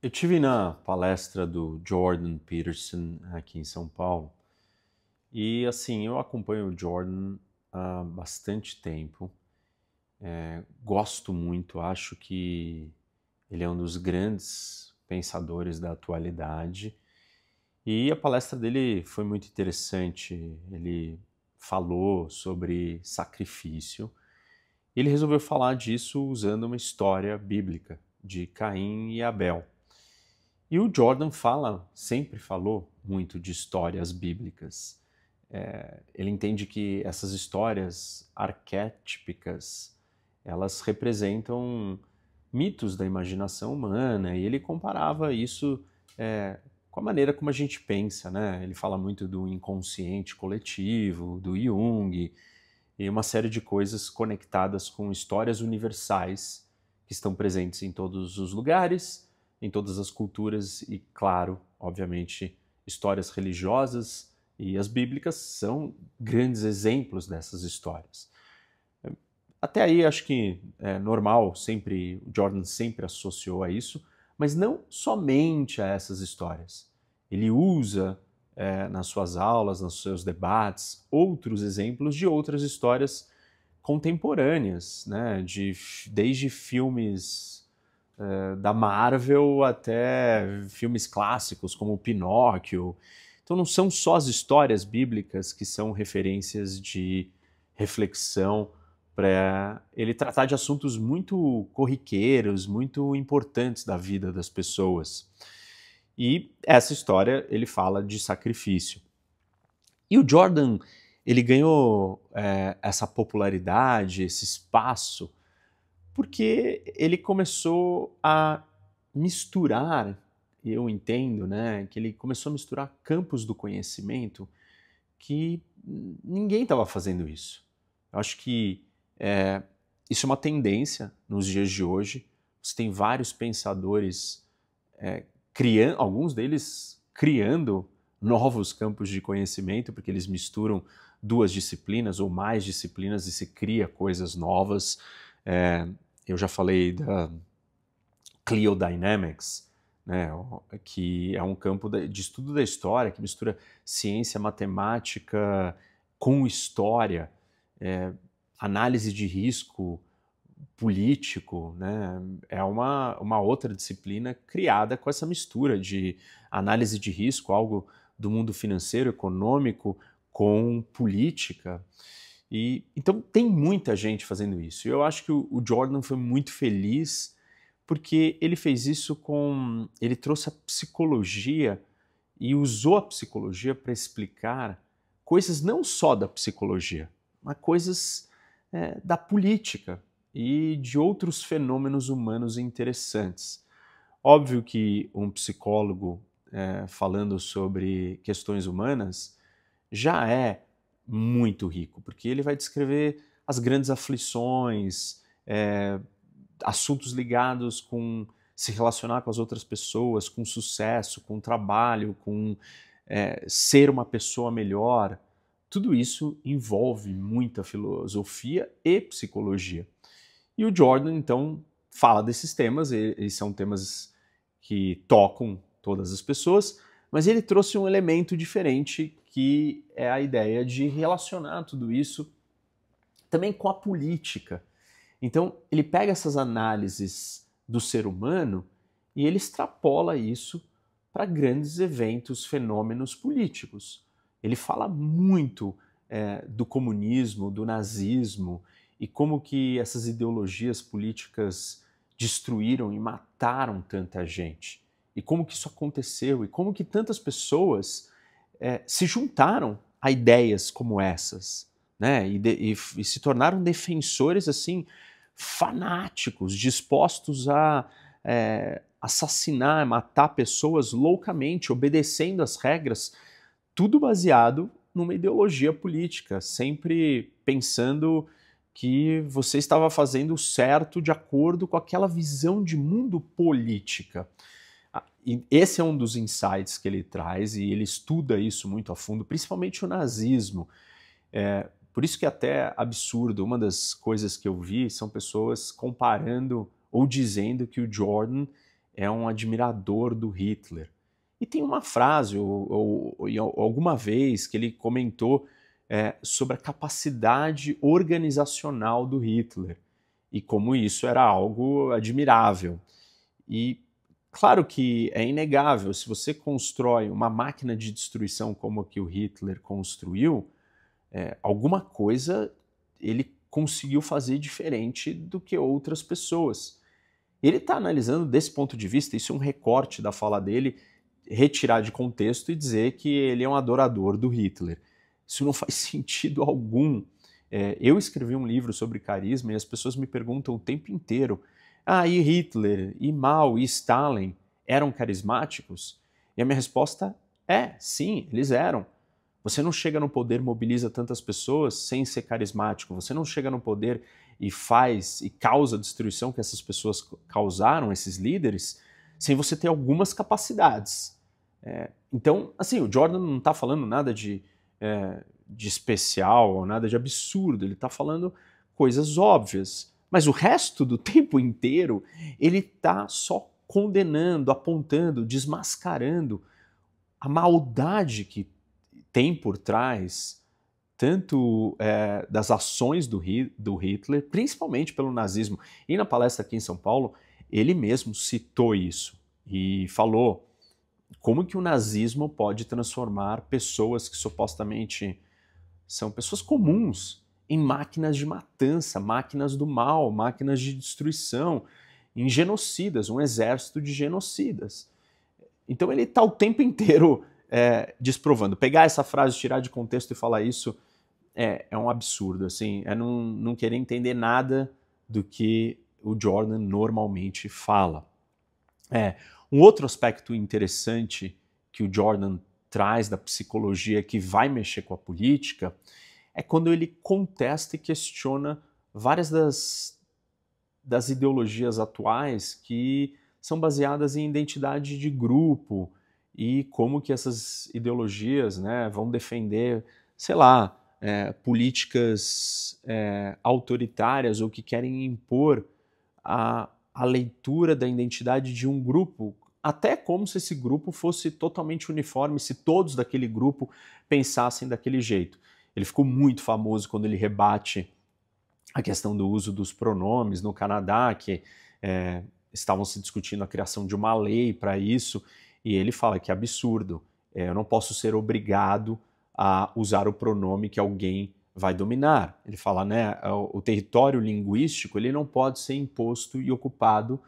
Eu tive na palestra do Jordan Peterson aqui em São Paulo e assim eu acompanho o Jordan há bastante tempo, é, gosto muito, acho que ele é um dos grandes pensadores da atualidade e a palestra dele foi muito interessante. Ele falou sobre sacrifício. Ele resolveu falar disso usando uma história bíblica de Caim e Abel. E o Jordan fala, sempre falou muito de histórias bíblicas. É, ele entende que essas histórias arquétipicas elas representam mitos da imaginação humana e ele comparava isso é, com a maneira como a gente pensa, né? Ele fala muito do inconsciente coletivo, do Jung e uma série de coisas conectadas com histórias universais que estão presentes em todos os lugares em todas as culturas e, claro, obviamente, histórias religiosas e as bíblicas são grandes exemplos dessas histórias. Até aí acho que é normal, sempre Jordan sempre associou a isso, mas não somente a essas histórias. Ele usa é, nas suas aulas, nos seus debates, outros exemplos de outras histórias contemporâneas, né? de, desde filmes eh, da Marvel até filmes clássicos como Pinóquio. Então não são só as histórias bíblicas que são referências de reflexão para ele tratar de assuntos muito corriqueiros, muito importantes da vida das pessoas. E essa história ele fala de sacrifício. E o Jordan ele ganhou é, essa popularidade, esse espaço porque ele começou a misturar, eu entendo, né, que ele começou a misturar campos do conhecimento que ninguém estava fazendo isso. Eu acho que é, isso é uma tendência nos dias de hoje. Você tem vários pensadores, é, criando, alguns deles criando novos campos de conhecimento, porque eles misturam duas disciplinas ou mais disciplinas e se cria coisas novas. É, eu já falei da Clio Dynamics, né, que é um campo de estudo da história, que mistura ciência, matemática com história, é, análise de risco político, né, é uma, uma outra disciplina criada com essa mistura de análise de risco, algo do mundo financeiro, econômico, com política. E então tem muita gente fazendo isso. Eu acho que o, o Jordan foi muito feliz porque ele fez isso com, ele trouxe a psicologia e usou a psicologia para explicar coisas não só da psicologia, mas coisas é, da política e de outros fenômenos humanos interessantes. Óbvio que um psicólogo é, falando sobre questões humanas já é muito rico, porque ele vai descrever as grandes aflições, é, assuntos ligados com se relacionar com as outras pessoas, com sucesso, com trabalho, com é, ser uma pessoa melhor. Tudo isso envolve muita filosofia e psicologia. E o Jordan, então, fala desses temas, eles são temas que tocam todas as pessoas, mas ele trouxe um elemento diferente que é a ideia de relacionar tudo isso também com a política. Então, ele pega essas análises do ser humano e ele extrapola isso para grandes eventos, fenômenos políticos. Ele fala muito é, do comunismo, do nazismo e como que essas ideologias políticas destruíram e mataram tanta gente. E como que isso aconteceu e como que tantas pessoas é, se juntaram a ideias como essas, né? E, de, e, e, se tornaram defensores assim fanáticos, dispostos a é, assassinar, matar pessoas loucamente, obedecendo às regras, tudo baseado numa ideologia política, sempre pensando que você estava fazendo certo de acordo com aquela visão de mundo política esse é um dos insights que ele traz e ele estuda isso muito a fundo, principalmente o nazismo. É, por isso que é até absurdo, uma das coisas que eu vi são pessoas comparando ou dizendo que o Jordan é um admirador do Hitler. E tem uma frase, ou, ou, ou alguma vez, que ele comentou é, sobre a capacidade organizacional do Hitler e como isso era algo admirável. E Claro que é inegável, se você constrói uma máquina de destruição como a que o Hitler construiu, é, alguma coisa ele conseguiu fazer diferente do que outras pessoas. Ele está analisando desse ponto de vista, isso é um recorte da fala dele, retirar de contexto e dizer que ele é um adorador do Hitler. Isso não faz sentido algum. É, eu escrevi um livro sobre carisma e as pessoas me perguntam o tempo inteiro ah, e Hitler, e Mao, e Stalin eram carismáticos? E a minha resposta é, sim, eles eram. Você não chega no poder, mobiliza tantas pessoas sem ser carismático. Você não chega no poder e faz e causa a destruição que essas pessoas causaram, esses líderes, sem você ter algumas capacidades. É, então, assim, o Jordan não está falando nada de, é, de especial, nada de absurdo. Ele está falando coisas óbvias. Mas o resto do tempo inteiro ele está só condenando, apontando, desmascarando a maldade que tem por trás tanto é, das ações do, do Hitler, principalmente pelo nazismo. E na palestra aqui em São Paulo, ele mesmo citou isso e falou como que o nazismo pode transformar pessoas que supostamente são pessoas comuns em máquinas de matança, máquinas do mal, máquinas de destruição, em genocidas, um exército de genocidas. Então ele está o tempo inteiro é, desprovando. Pegar essa frase, tirar de contexto e falar isso é, é um absurdo, assim, é não, não querer entender nada do que o Jordan normalmente fala. É, um outro aspecto interessante que o Jordan traz da psicologia que vai mexer com a política é quando ele contesta e questiona várias das, das ideologias atuais que são baseadas em identidade de grupo e como que essas ideologias né, vão defender, sei lá, é, políticas é, autoritárias ou que querem impor a, a leitura da identidade de um grupo, até como se esse grupo fosse totalmente uniforme, se todos daquele grupo pensassem daquele jeito. Ele ficou muito famoso quando ele rebate a questão do uso dos pronomes no Canadá, que é, estavam se discutindo a criação de uma lei para isso, e ele fala que é absurdo, é, eu não posso ser obrigado a usar o pronome que alguém vai dominar. Ele fala, né, o território linguístico ele não pode ser imposto e ocupado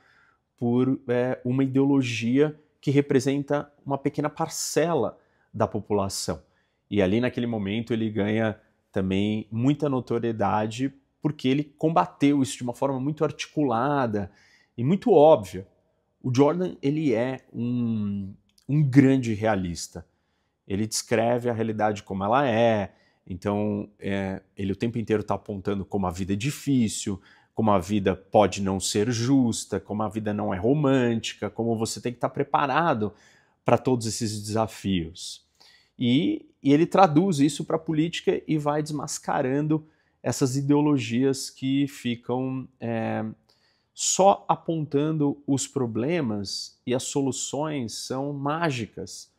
por é, uma ideologia que representa uma pequena parcela da população. E ali naquele momento ele ganha também muita notoriedade porque ele combateu isso de uma forma muito articulada e muito óbvia. O Jordan ele é um, um grande realista. Ele descreve a realidade como ela é. Então é, ele o tempo inteiro está apontando como a vida é difícil, como a vida pode não ser justa, como a vida não é romântica, como você tem que estar tá preparado para todos esses desafios. E, e ele traduz isso para a política e vai desmascarando essas ideologias que ficam é, só apontando os problemas e as soluções são mágicas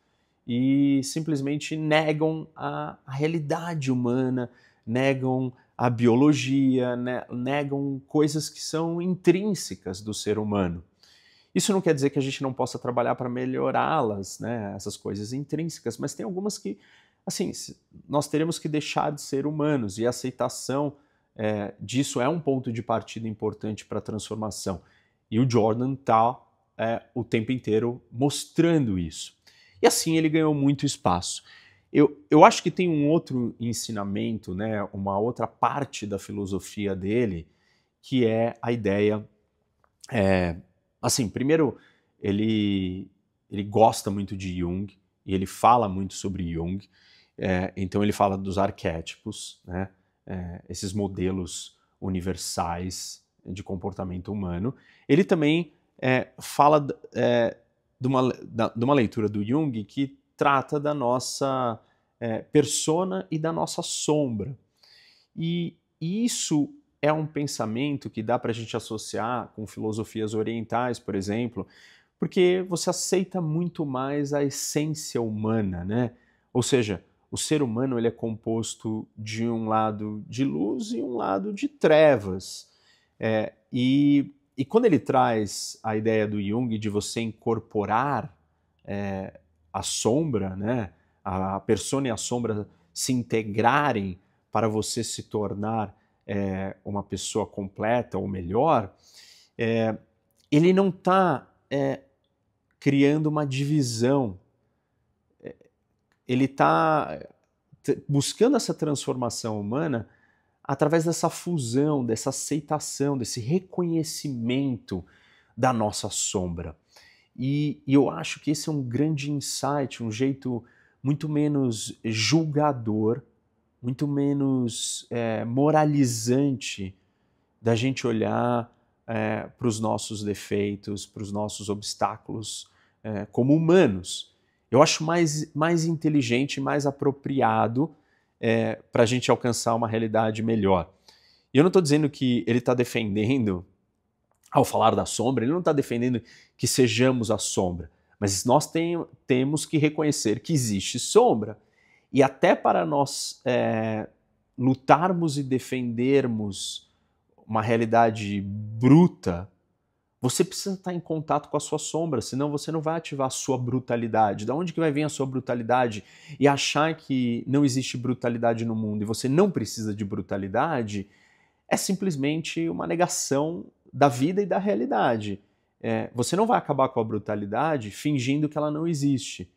e simplesmente negam a, a realidade humana, negam a biologia, ne, negam coisas que são intrínsecas do ser humano. Isso não quer dizer que a gente não possa trabalhar para melhorá-las, né? essas coisas intrínsecas, mas tem algumas que, assim, nós teremos que deixar de ser humanos e a aceitação é, disso é um ponto de partida importante para a transformação. E o Jordan está é, o tempo inteiro mostrando isso. E assim ele ganhou muito espaço. Eu, eu acho que tem um outro ensinamento, né, uma outra parte da filosofia dele, que é a ideia é, Assim, primeiro, ele, ele gosta muito de Jung e ele fala muito sobre Jung. É, então, ele fala dos arquétipos, né? É, esses modelos universais de comportamento humano. Ele também é, fala é, de, uma, de uma leitura do Jung que trata da nossa é, persona e da nossa sombra. E isso é um pensamento que dá para a gente associar com filosofias orientais, por exemplo, porque você aceita muito mais a essência humana, né? Ou seja, o ser humano ele é composto de um lado de luz e um lado de trevas. É, e, e quando ele traz a ideia do Jung de você incorporar é, a sombra, né? a persona e a sombra se integrarem para você se tornar é, uma pessoa completa ou melhor, é, ele não está é, criando uma divisão. É, ele está buscando essa transformação humana através dessa fusão, dessa aceitação, desse reconhecimento da nossa sombra. E, e eu acho que esse é um grande insight, um jeito muito menos julgador muito menos é, moralizante da gente olhar é, para os nossos defeitos, para os nossos obstáculos é, como humanos. Eu acho mais, mais inteligente, mais apropriado é, para a gente alcançar uma realidade melhor. E eu não estou dizendo que ele está defendendo, ao falar da sombra, ele não está defendendo que sejamos a sombra, mas nós tem, temos que reconhecer que existe sombra e até para nós é, lutarmos e defendermos uma realidade bruta, você precisa estar em contato com a sua sombra, senão você não vai ativar a sua brutalidade. Da onde que vai vir a sua brutalidade? E achar que não existe brutalidade no mundo e você não precisa de brutalidade é simplesmente uma negação da vida e da realidade. É, você não vai acabar com a brutalidade fingindo que ela não existe,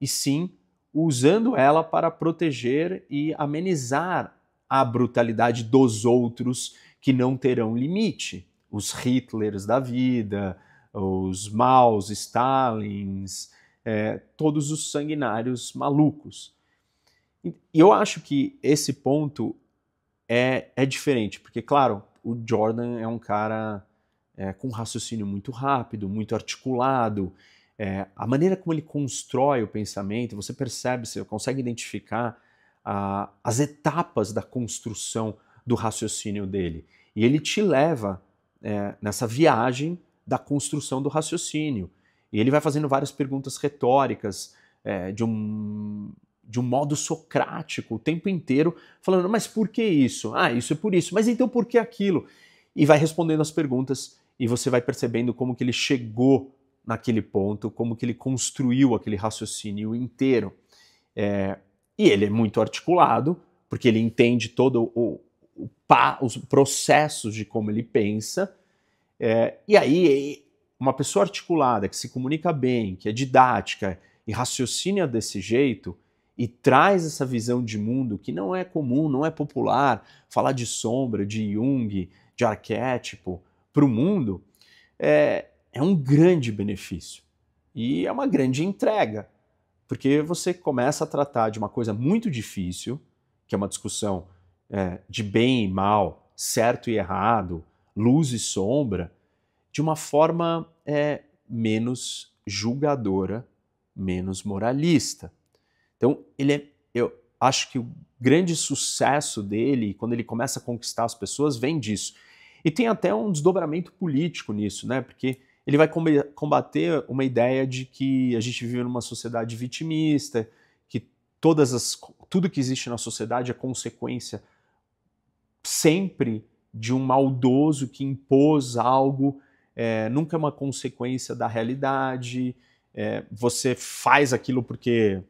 e sim usando ela para proteger e amenizar a brutalidade dos outros que não terão limite. Os Hitlers da vida, os Maus, Stalins, é, todos os sanguinários malucos. E eu acho que esse ponto é, é diferente, porque, claro, o Jordan é um cara é, com um raciocínio muito rápido, muito articulado, é, a maneira como ele constrói o pensamento, você percebe, você consegue identificar ah, as etapas da construção do raciocínio dele. E ele te leva é, nessa viagem da construção do raciocínio. E ele vai fazendo várias perguntas retóricas é, de um de um modo socrático o tempo inteiro, falando, mas por que isso? Ah, isso é por isso, mas então por que aquilo? E vai respondendo as perguntas e você vai percebendo como que ele chegou naquele ponto, como que ele construiu aquele raciocínio inteiro. É, e ele é muito articulado, porque ele entende todo o, o pa, os processos de como ele pensa. É, e aí, uma pessoa articulada, que se comunica bem, que é didática e raciocina desse jeito e traz essa visão de mundo que não é comum, não é popular, falar de sombra, de Jung, de arquétipo para o mundo, é, é um grande benefício e é uma grande entrega, porque você começa a tratar de uma coisa muito difícil, que é uma discussão é, de bem e mal, certo e errado, luz e sombra, de uma forma é, menos julgadora, menos moralista. Então, ele é, eu acho que o grande sucesso dele, quando ele começa a conquistar as pessoas, vem disso. E tem até um desdobramento político nisso, né? Porque ele vai combater uma ideia de que a gente vive numa sociedade vitimista, que todas as, tudo que existe na sociedade é consequência sempre de um maldoso que impôs algo, é, nunca é uma consequência da realidade. É, você faz aquilo porque,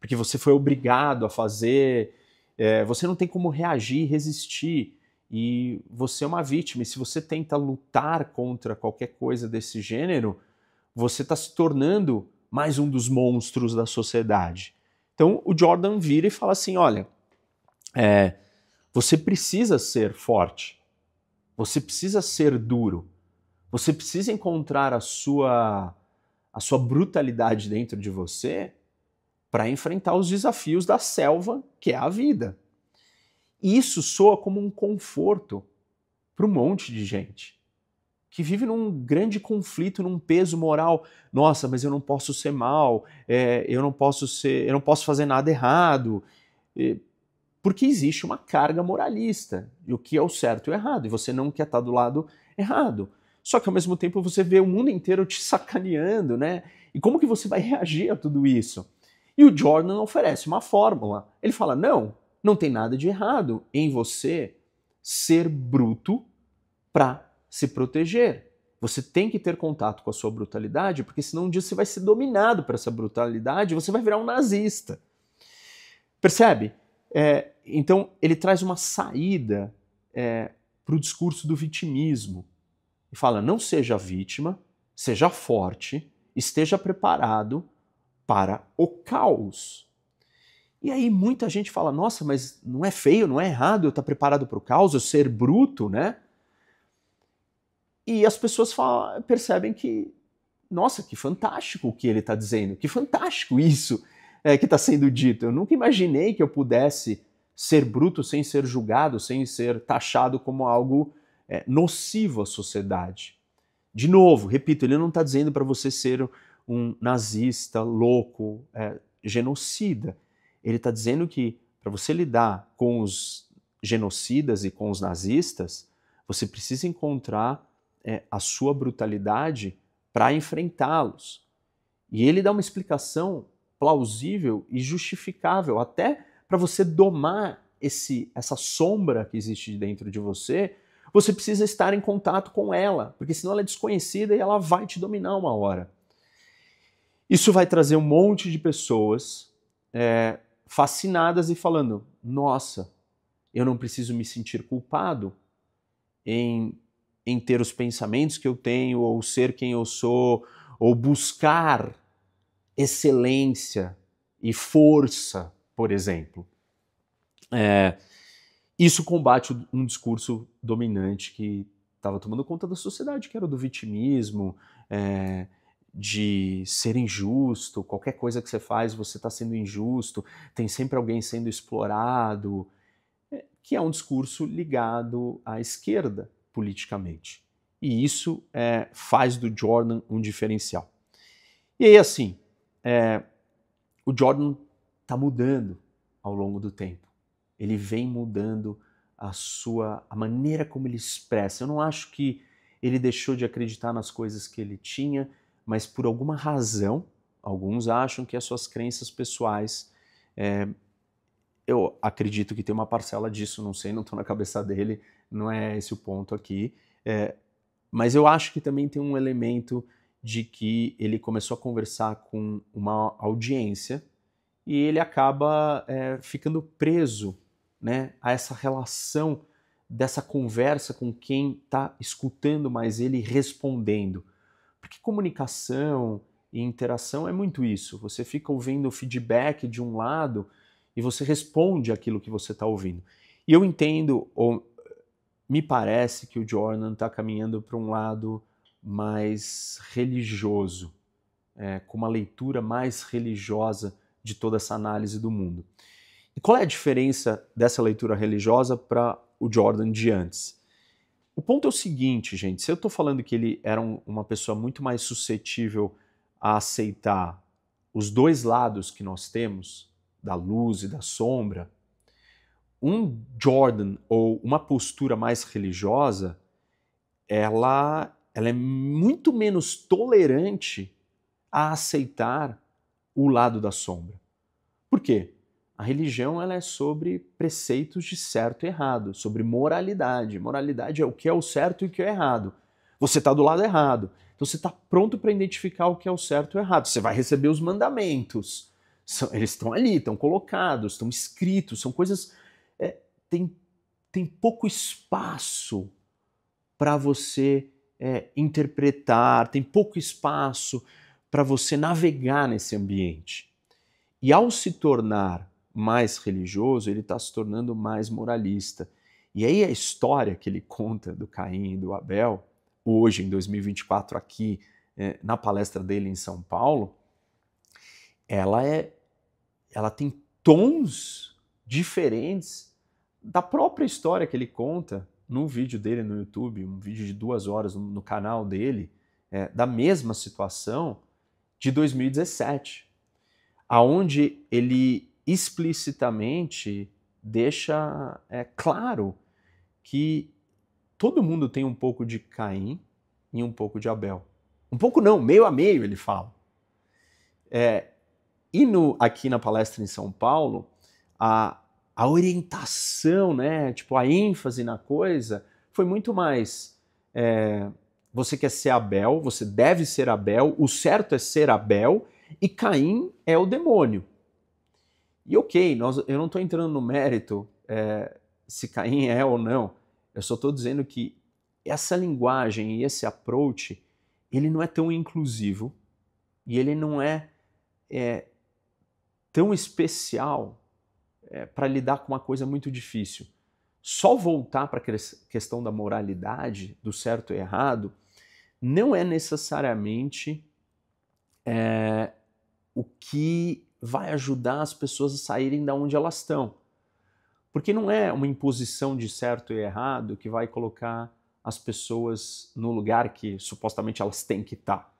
porque você foi obrigado a fazer, é, você não tem como reagir, resistir e você é uma vítima. E se você tenta lutar contra qualquer coisa desse gênero, você está se tornando mais um dos monstros da sociedade. Então o Jordan vira e fala assim: olha, é, você precisa ser forte, você precisa ser duro, você precisa encontrar a sua, a sua brutalidade dentro de você para enfrentar os desafios da selva que é a vida. Isso soa como um conforto para um monte de gente que vive num grande conflito, num peso moral. Nossa, mas eu não posso ser mal, é, eu não posso ser, eu não posso fazer nada errado, é, porque existe uma carga moralista e o que é o certo e o errado. E você não quer estar do lado errado. Só que ao mesmo tempo você vê o mundo inteiro te sacaneando, né? E como que você vai reagir a tudo isso? E o Jordan oferece uma fórmula. Ele fala: não, não tem nada de errado em você ser bruto para se proteger. Você tem que ter contato com a sua brutalidade, porque senão um dia você vai ser dominado por essa brutalidade, e você vai virar um nazista. Percebe? É, então ele traz uma saída é, para o discurso do vitimismo e fala: não seja vítima, seja forte, esteja preparado para o caos. E aí muita gente fala: nossa, mas não é feio, não é errado eu estar tá preparado para o caos, eu ser bruto, né? E as pessoas falam, percebem que, nossa, que fantástico o que ele está dizendo, que fantástico isso é, que está sendo dito. Eu nunca imaginei que eu pudesse ser bruto sem ser julgado, sem ser taxado como algo é, nocivo à sociedade. De novo, repito, ele não está dizendo para você ser um nazista, louco, é, genocida. Ele está dizendo que para você lidar com os genocidas e com os nazistas, você precisa encontrar é, a sua brutalidade para enfrentá-los. E ele dá uma explicação plausível e justificável, até para você domar esse, essa sombra que existe dentro de você, você precisa estar em contato com ela, porque senão ela é desconhecida e ela vai te dominar uma hora. Isso vai trazer um monte de pessoas é, fascinadas e falando: nossa, eu não preciso me sentir culpado em, em ter os pensamentos que eu tenho, ou ser quem eu sou, ou buscar excelência e força, por exemplo. É, isso combate um discurso dominante que estava tomando conta da sociedade, que era do vitimismo, é, de ser injusto, qualquer coisa que você faz você está sendo injusto, tem sempre alguém sendo explorado, é, que é um discurso ligado à esquerda politicamente. E isso é, faz do Jordan um diferencial. E aí, assim, é, o Jordan está mudando ao longo do tempo. Ele vem mudando a sua a maneira como ele expressa. Eu não acho que ele deixou de acreditar nas coisas que ele tinha, mas por alguma razão, alguns acham que as suas crenças pessoais. É, eu acredito que tem uma parcela disso, não sei, não estou na cabeça dele, não é esse o ponto aqui. É, mas eu acho que também tem um elemento de que ele começou a conversar com uma audiência e ele acaba é, ficando preso né, a essa relação dessa conversa com quem está escutando, mas ele respondendo. Porque comunicação e interação é muito isso. Você fica ouvindo o feedback de um lado e você responde aquilo que você está ouvindo. E eu entendo, ou me parece que o Jordan está caminhando para um lado mais religioso, é, com uma leitura mais religiosa de toda essa análise do mundo. E qual é a diferença dessa leitura religiosa para o Jordan de antes? O ponto é o seguinte, gente: se eu estou falando que ele era um, uma pessoa muito mais suscetível a aceitar os dois lados que nós temos, da luz e da sombra, um Jordan ou uma postura mais religiosa, ela, ela é muito menos tolerante a aceitar o lado da sombra. Por quê? A religião ela é sobre preceitos de certo e errado, sobre moralidade. Moralidade é o que é o certo e o que é errado. Você está do lado errado. Então você está pronto para identificar o que é o certo e o errado. Você vai receber os mandamentos. São, eles estão ali, estão colocados, estão escritos, são coisas. É, tem, tem pouco espaço para você é, interpretar, tem pouco espaço para você navegar nesse ambiente. E ao se tornar mais religioso, ele está se tornando mais moralista. E aí a história que ele conta do Caim e do Abel, hoje em 2024 aqui é, na palestra dele em São Paulo, ela é, ela tem tons diferentes da própria história que ele conta no vídeo dele no YouTube, um vídeo de duas horas no, no canal dele, é, da mesma situação de 2017, aonde ele explicitamente deixa é, claro que todo mundo tem um pouco de Caim e um pouco de Abel. Um pouco não, meio a meio, ele fala. É, e no, aqui na palestra em São Paulo, a, a orientação, né, tipo, a ênfase na coisa foi muito mais é, você quer ser Abel, você deve ser Abel, o certo é ser Abel, e Caim é o demônio. E ok, nós, eu não estou entrando no mérito é, se Caim é ou não, eu só estou dizendo que essa linguagem e esse approach, ele não é tão inclusivo e ele não é, é tão especial é, para lidar com uma coisa muito difícil. Só voltar para a questão da moralidade, do certo e errado, não é necessariamente é, o que vai ajudar as pessoas a saírem da onde elas estão. Porque não é uma imposição de certo e errado que vai colocar as pessoas no lugar que supostamente elas têm que estar. Tá.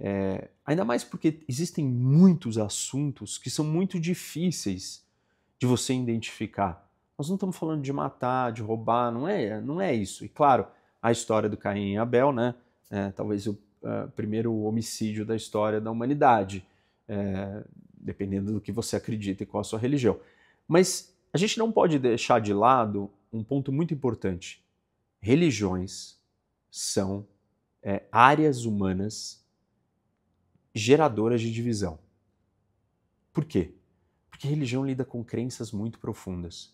É, ainda mais porque existem muitos assuntos que são muito difíceis de você identificar. Nós não estamos falando de matar, de roubar, não é, não é isso. E claro, a história do Caim e Abel, né? É, talvez o uh, primeiro homicídio da história da humanidade. É, dependendo do que você acredita e qual a sua religião. Mas a gente não pode deixar de lado um ponto muito importante. Religiões são é, áreas humanas geradoras de divisão. Por quê? Porque religião lida com crenças muito profundas.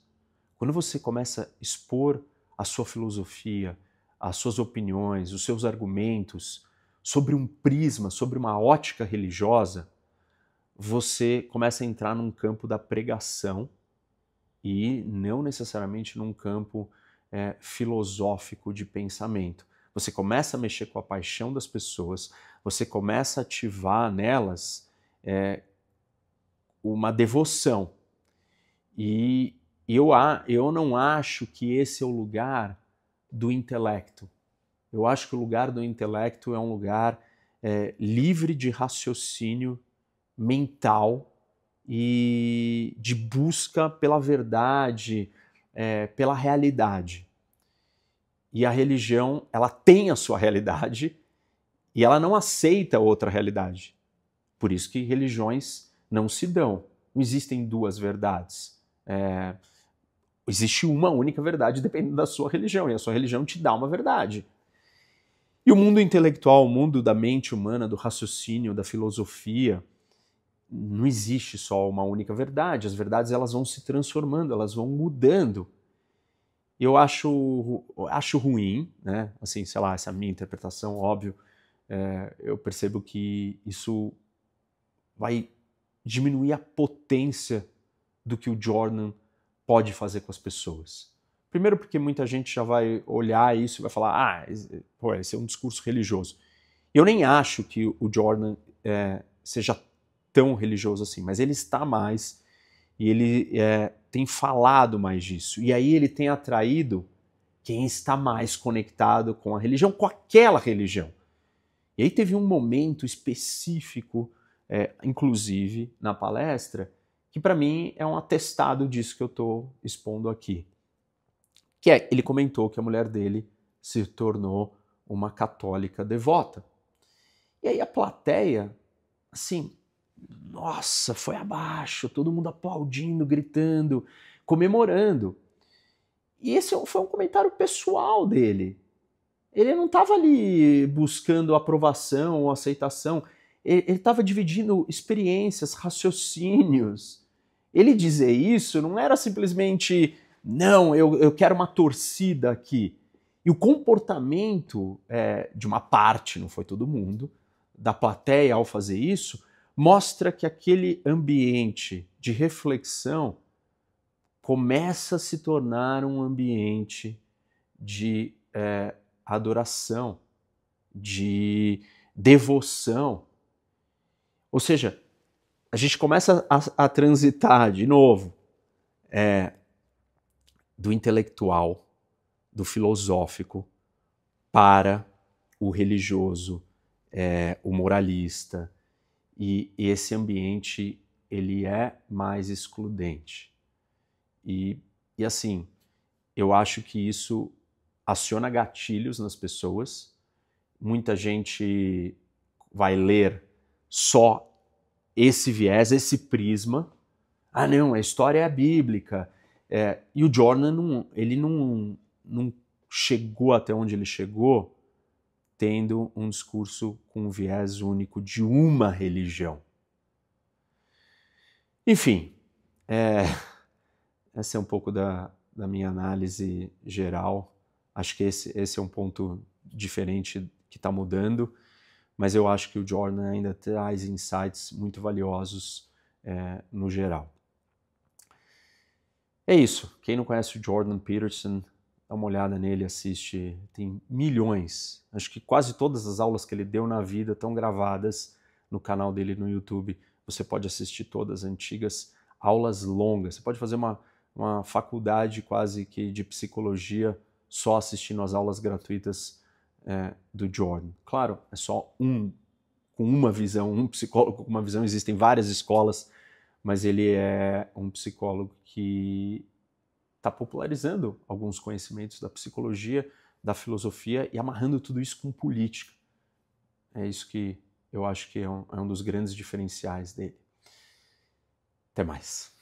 Quando você começa a expor a sua filosofia, as suas opiniões, os seus argumentos sobre um prisma, sobre uma ótica religiosa, você começa a entrar num campo da pregação e não necessariamente num campo é, filosófico de pensamento. Você começa a mexer com a paixão das pessoas, você começa a ativar nelas é, uma devoção. E eu, eu não acho que esse é o lugar do intelecto. Eu acho que o lugar do intelecto é um lugar é, livre de raciocínio mental e de busca pela verdade, é, pela realidade. E a religião, ela tem a sua realidade e ela não aceita outra realidade. Por isso que religiões não se dão. Não existem duas verdades. É, existe uma única verdade dependendo da sua religião, e a sua religião te dá uma verdade. E o mundo intelectual, o mundo da mente humana, do raciocínio, da filosofia, não existe só uma única verdade, as verdades elas vão se transformando, elas vão mudando. Eu acho, acho ruim, né? Assim, sei lá, essa minha interpretação, óbvio, é, eu percebo que isso vai diminuir a potência do que o Jordan pode fazer com as pessoas. Primeiro, porque muita gente já vai olhar isso e vai falar: ah, pô, esse é um discurso religioso. Eu nem acho que o Jordan é, seja tão religioso assim, mas ele está mais e ele é, tem falado mais disso. E aí ele tem atraído quem está mais conectado com a religião, com aquela religião. E aí teve um momento específico, é, inclusive na palestra, que para mim é um atestado disso que eu estou expondo aqui. Que é, ele comentou que a mulher dele se tornou uma católica devota. E aí a plateia, assim, nossa, foi abaixo, todo mundo aplaudindo, gritando, comemorando. E esse é foi um comentário pessoal dele. Ele não estava ali buscando aprovação ou aceitação. Ele estava dividindo experiências, raciocínios. Ele dizer isso não era simplesmente, não, eu, eu quero uma torcida aqui. E o comportamento é, de uma parte, não foi todo mundo, da plateia ao fazer isso, mostra que aquele ambiente de reflexão começa a se tornar um ambiente de é, adoração, de devoção. Ou seja, a gente começa a, a transitar de novo é, do intelectual, do filosófico, para o religioso, é, o moralista, e esse ambiente ele é mais excludente. E, e assim, eu acho que isso aciona gatilhos nas pessoas. Muita gente vai ler só esse viés, esse prisma. Ah, não, a história é bíblica. É, e o Jordan, não, ele não, não chegou até onde ele chegou tendo um discurso com um viés único de uma religião. Enfim, é, essa é um pouco da, da minha análise geral. Acho que esse, esse é um ponto diferente que está mudando, mas eu acho que o Jordan ainda traz insights muito valiosos é, no geral. É isso. Quem não conhece o Jordan Peterson, dá uma olhada nele, assiste. Tem milhões, acho que quase todas as aulas que ele deu na vida estão gravadas no canal dele no YouTube. Você pode assistir todas as antigas aulas longas. Você pode fazer uma, uma faculdade quase que de psicologia só assistindo as aulas gratuitas é, do Jordan. Claro, é só um com uma visão, um psicólogo com uma visão. Existem várias escolas, mas ele é um psicólogo que está popularizando alguns conhecimentos da psicologia, da filosofia e amarrando tudo isso com política. É isso que eu acho que é um, é um dos grandes diferenciais dele. Até mais.